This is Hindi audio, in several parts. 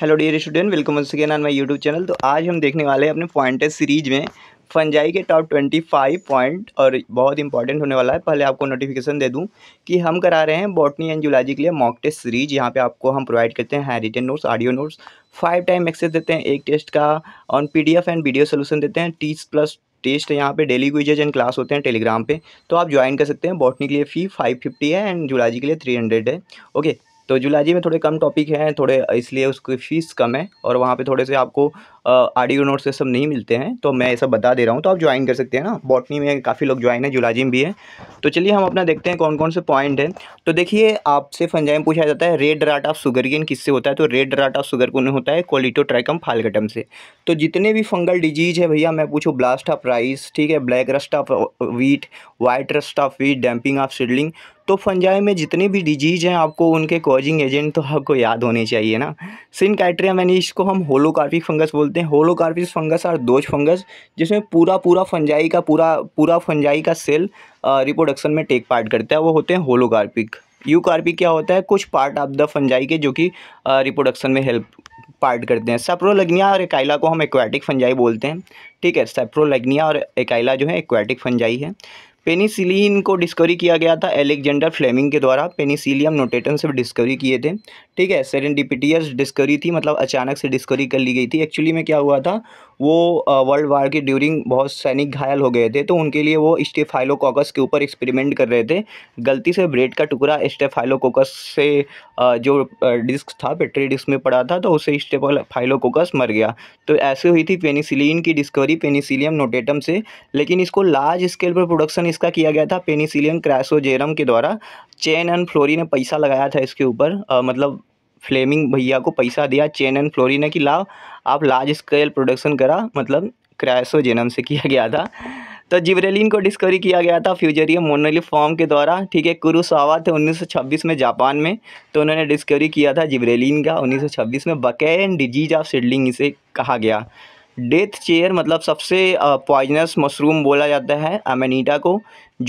hello dear student welcome once again on my YouTube channel तो आज हम देखने वाले हैं अपने पॉइंटेड सीरीज में फंजाई के टॉप ट्वेंटी फाइव पॉइंट और बहुत इंपॉर्टेंट होने वाला है पहले आपको नोटिफिकेशन दे दूं कि हम करा रहे हैं बॉटनी एंड जूलॉजी के लिए मॉक टेस्ट सीरीज यहाँ पे आपको हम प्रोवाइड करते हैं written notes audio notes five time access देते हैं एक टेस्ट का on P and video solution देते हैं टीस प्लस टेस्ट यहाँ पे डेली क्विजेज एंड क्लास होते हैं टेलीग्राम पे तो आप ज्वाइन कर सकते हैं बॉटनी के लिए फ़ी फाइव फिफ्टी है एंड जुलाजी के लिए थ्री हंड्रेड है ओके तो जूलॉजी में थोड़े कम टॉपिक हैं थोड़े इसलिए उसकी फ़ीस कम है और वहाँ पे थोड़े से आपको आडियो नोट्स ये सब नहीं मिलते हैं तो मैं ये सब बता दे रहा हूँ तो आप ज्वाइन कर सकते हैं ना बॉटनी में काफ़ी लोग ज्वाइन है जूलॉजी में भी है तो चलिए हम अपना देखते हैं कौन कौन से पॉइंट हैं तो देखिए आपसे फंजाइम में पूछा जाता है रेड राट ऑफ गेन किससे होता है तो रेड राट ऑफ कौन होता है कोलिटो ट्रैकम फालगटम से तो जितने भी फंगल डिजीज है भैया मैं पूछूँ ब्लास्ट ऑफ राइस ठीक है black rust of wheat white rust of wheat damping of seedling तो फंजाई में जितने भी डिजीज़ हैं आपको उनके कॉजिंग एजेंट तो आपको याद होने चाहिए ना सिनकाइट्रिया मैनिस को हम होलोकार्पिक फंगस बोलते हैं होलोकार्पिक फंगस और दोज फंगस जिसमें पूरा पूरा फंजाई का पूरा पूरा फंजाई का सेल रिप्रोडक्शन में टेक पार्ट करता है वो होते हैं होलोकार्पिक यूकार्पिक क्या होता है कुछ पार्ट ऑफ द फंजाई के जो कि रिप्रोडक्शन में हेल्प पार्ट करते हैं सेप्रोलग्निया और एकाइला को हम एक्वाटिक फंजाई बोलते हैं ठीक है सेप्रोलग्निया और एकाइला जो है एक्वाटिक फंजाई है पेनिसिलिन को डिस्कवरी किया गया था एलेक्जेंडर फ्लेमिंग के द्वारा पेनिसिलियम नोटेटन से डिस्कवरी किए थे ठीक है सेरेंडिपिटियस डिस्कवरी थी मतलब अचानक से डिस्कवरी कर ली गई थी एक्चुअली में क्या हुआ था वो वर्ल्ड वार के ड्यूरिंग बहुत सैनिक घायल हो गए थे तो उनके लिए वो स्टेफाइलोकोकस के ऊपर एक्सपेरिमेंट कर रहे थे गलती से ब्रेड का टुकड़ा स्टेफाइलोकोकस से जो डिस्क था पेट्री डिस्क में पड़ा था तो उससे स्टेफाइलोकोकस मर गया तो ऐसे हुई थी पेनिसिलिन की डिस्कवरी पेनिसिलियम नोटेटम से लेकिन इसको लार्ज स्केल पर प्रोडक्शन इसका किया गया था पेनिसिलियम क्रैसोजेरम के द्वारा चैन एंड फ्लोरी ने पैसा लगाया था इसके ऊपर मतलब फ्लेमिंग भैया को पैसा दिया चेन एंड फ्लोरिना की लाव आप लार्ज स्केल प्रोडक्शन करा मतलब क्रैसो जेनम से किया गया था तो जिब्रेलिन को डिस्कवरी किया गया था फ्यूजरियम मोनोलिफ फॉर्म के द्वारा ठीक है कुरुसावा थे 1926 में जापान में तो उन्होंने डिस्कवरी किया था जिब्रेलिन का 1926 में बकेन डिजीज ऑफ सिडलिंग इसे कहा गया डेथ चेयर मतलब सबसे पॉइजनस मशरूम बोला जाता है अमेनिटा को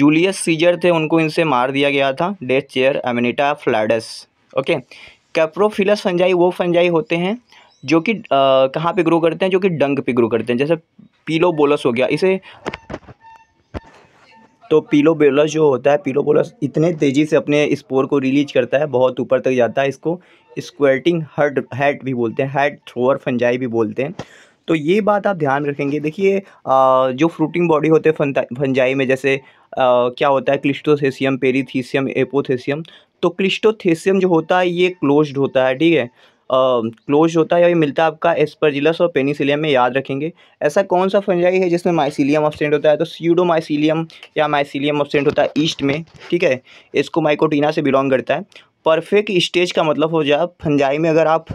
जूलियस सीजर थे उनको इनसे मार दिया गया था death chair Amanita phalloides okay coprophilous fungi वो फंजाई होते हैं जो कि कहाँ पे ग्रो करते हैं जो कि डंग पे ग्रो करते हैं जैसे पीलो बोलस हो गया इसे तो पीलो बोलस जो होता है पीलो बोलस इतने तेज़ी से अपने स्पोर को रिलीज करता है बहुत ऊपर तक जाता है इसको स्क्वेटिंग हर्ड हैट भी बोलते हैं हैट थ्रोअर फंजाई भी बोलते हैं तो ये बात आप ध्यान रखेंगे देखिए जो फ्रूटिंग बॉडी होते हैं फंजाई में जैसे आ, क्या होता है क्लिस्टोसेसियम पेरीथीसियम एपोथेसियम तो क्रिस्टोथेसियम जो होता है ये क्लोज्ड होता है ठीक है क्लोज होता है और ये मिलता है आपका एस्परजिलस और पेनिसिलियम में याद रखेंगे ऐसा कौन सा फंजाई है जिसमें माइसिलियम ऑब्सेंट होता है तो सीडोमाइसिलियम या माइसिलियम ऑब्सेंट होता है ईस्ट में ठीक है इसको माइकोटीना से बिलोंग करता है परफेक्ट स्टेज का मतलब हो जाए फंजाई में अगर आप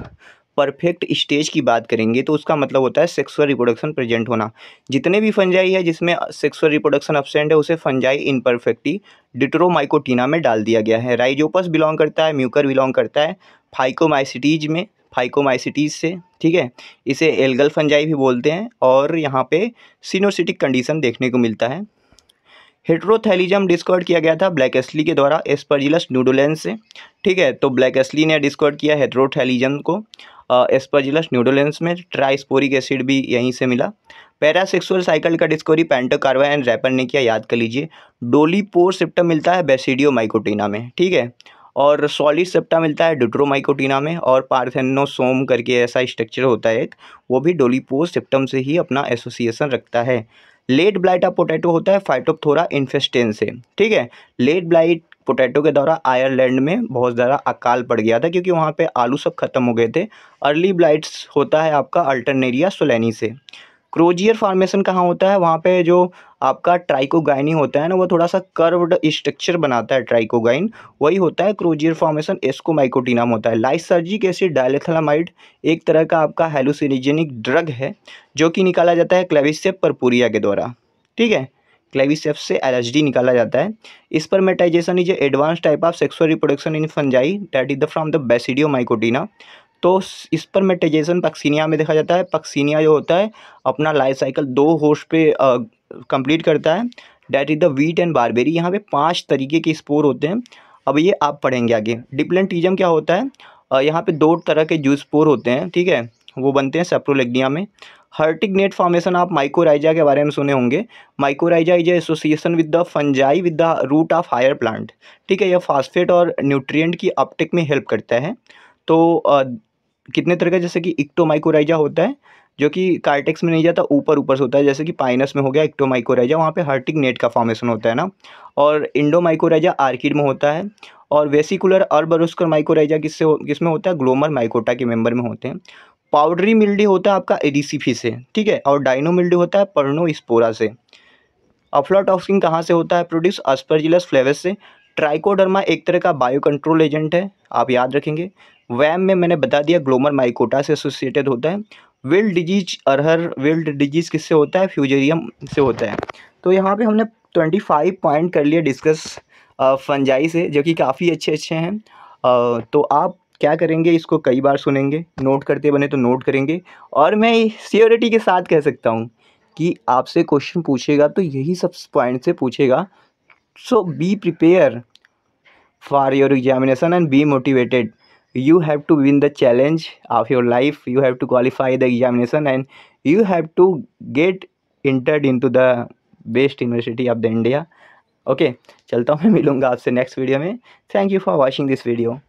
परफेक्ट स्टेज की बात करेंगे तो उसका मतलब होता है सेक्सुअल रिप्रोडक्शन प्रेजेंट होना जितने भी फंजाई है जिसमें सेक्सुअल रिप्रोडक्शन अपसेंट है उसे फंजाई इनपरफेक्टी डिट्रोमाइकोटीना में डाल दिया गया है राइजोपस बिलोंग करता है म्यूकर बिलोंग करता है फाइकोमाइसिटीज में फाइकोमाइसिटीज से ठीक है इसे एल्गल फंजाई भी बोलते हैं और यहाँ पे सीनोसिटिक कंडीशन देखने को मिलता है हेट्रोथैलिजम डिस्कवर्ड किया गया था ब्लैक एस्ली के द्वारा एस्परजिलस नूडोलेंस से ठीक है तो ब्लैक एस्ली ने डिस्कवर्ड किया हेट्रोथैलिजम को एस्पाजिलस न्यूडोलेंस में ट्राइस्पोरिक एसिड भी यहीं से मिला पैरासेक्सुअल साइकिल का discovery Pontecorvo and Raper ने किया याद कर लीजिए डोलीपोर सिप्टा मिलता है बेसिडियो माइकोटीना में ठीक है और सॉलिड सेप्टा मिलता है डिट्रोमाइकोटीना में और पार्थेनोसोम करके ऐसा स्ट्रक्चर होता है एक वो भी डोलीपोर सिप्टम से ही अपना एसोसिएशन रखता है लेट ब्लाइट ऑफ पोटैटो होता है फाइटोपथोरा इन्फेस्टेन से ठीक है लेट ब्लाइट पोटैटो के द्वारा आयरलैंड में बहुत ज़्यादा अकाल पड़ गया था क्योंकि वहाँ पे आलू सब ख़त्म हो गए थे अर्ली ब्लाइट्स होता है आपका अल्टरनेरिया सोलैनी से क्रोजियर फार्मेशन कहाँ होता है वहाँ पे जो आपका ट्राइकोगाइनी होता है ना वो थोड़ा सा कर्व्ड स्ट्रक्चर बनाता है ट्राइकोगाइन वही होता है क्रोजियर फॉर्मेशन एस्कोमाइकोटी होता है लाइसर्जिक एसिड डायलेथलामाइड एक तरह का आपका हेलुसिनिजेनिक ड्रग है जो कि निकाला जाता है क्लेविसेप परपूरिया के द्वारा ठीक है क्लेविसेप से एलएचडी निकाला जाता है मेटाइजेशन is advance type of sexual reproduction in fungi that is the from the बेसिडियो माइकोटीना तो मेटाइजेशन पक्सीनिया में देखा जाता है पक्सीनिया जो होता है अपना लाइफ साइकिल दो होस्ट पे कंप्लीट करता है that is the wheat and barberry यहाँ पे पांच तरीके के स्पोर होते हैं अब ये आप पढ़ेंगे आगे डिप्लेंटिजम क्या होता है यहाँ पे दो तरह के स्पोर होते हैं ठीक है वो बनते हैं सेप्रोलेग्निया में हर्टिक नेट फॉर्मेशन आप माइकोराइजा के बारे में सुने होंगे mycorrhiza is association with the fungi with the root of higher plant ठीक है यह फास्फेट और न्यूट्रिएंट की अपटेक में हेल्प करता है तो आ, कितने तरह का जैसे कि इक्टोमाइकोराइजा होता है जो कि कार्टेक्स में नहीं जाता ऊपर ऊपर से होता है जैसे कि पाइनस में हो गया माइकोराइजा वहाँ पे हर्टिक नेट का फॉर्मेशन होता है ना और इंडोमाइकोराइजा आर्किड में होता है और वेसिकुलर अर्बरुस्कर माइकोराइजा किससे किसमें किस होता है ग्लोमर माइकोटा के मेंबर में होते हैं पाउडरी मिल्डी होता है आपका एडिसिफी से ठीक है और डाइनो मिल्डी होता है पर्नो स्पोरा से अफ्लाटॉक्सिन कहाँ से होता है प्रोड्यूस अस्परजिलस फ्लेवस से ट्राइकोडर्मा एक तरह का बायो कंट्रोल एजेंट है आप याद रखेंगे वैम में मैंने बता दिया ग्लोमर माइकोटा से एसोसिएटेड होता है विल्ड डिजीज अरहर विल्ड डिजीज किससे होता है फ्यूजेरियम से होता है तो यहाँ पे हमने ट्वेंटी फाइव पॉइंट कर लिए डिस्कस फंजाई से जो कि काफ़ी अच्छे अच्छे हैं तो आप क्या करेंगे इसको कई बार सुनेंगे नोट करते बने तो नोट करेंगे और मैं सियोरिटी के साथ कह सकता हूँ कि आपसे क्वेश्चन पूछेगा तो यही सब पॉइंट से पूछेगा so be prepare for your examination and be motivated you have to win the challenge of your life you have to qualify the examination and you have to get entered into the best university of the India okay चलता हूँ मैं मिलूँगा आपसे नेक्स्ट वीडियो में thank you for watching this video